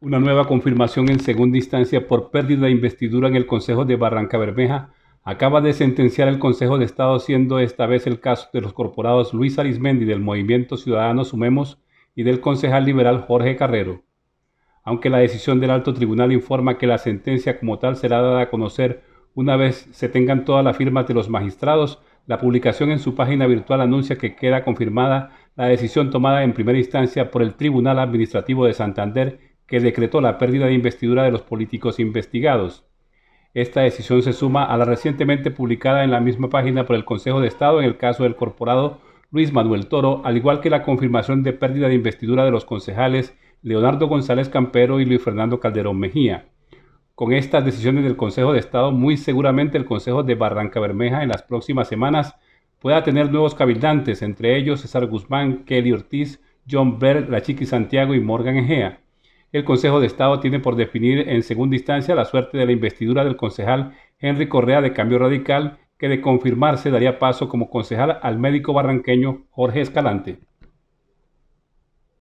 Una nueva confirmación en segunda instancia por pérdida de investidura en el Consejo de Barranca Bermeja acaba de sentenciar el Consejo de Estado siendo esta vez el caso de los corporados Luis Arismendi del Movimiento Ciudadano Sumemos y del concejal liberal Jorge Carrero. Aunque la decisión del alto tribunal informa que la sentencia como tal será dada a conocer una vez se tengan todas las firmas de los magistrados, la publicación en su página virtual anuncia que queda confirmada la decisión tomada en primera instancia por el Tribunal Administrativo de Santander que decretó la pérdida de investidura de los políticos investigados. Esta decisión se suma a la recientemente publicada en la misma página por el Consejo de Estado en el caso del corporado Luis Manuel Toro, al igual que la confirmación de pérdida de investidura de los concejales Leonardo González Campero y Luis Fernando Calderón Mejía. Con estas decisiones del Consejo de Estado, muy seguramente el Consejo de Barranca Bermeja en las próximas semanas pueda tener nuevos cabildantes, entre ellos César Guzmán, Kelly Ortiz, John Berg, La Chiqui Santiago y Morgan Egea el Consejo de Estado tiene por definir en segunda instancia la suerte de la investidura del concejal Henry Correa de Cambio Radical, que de confirmarse daría paso como concejal al médico barranqueño Jorge Escalante.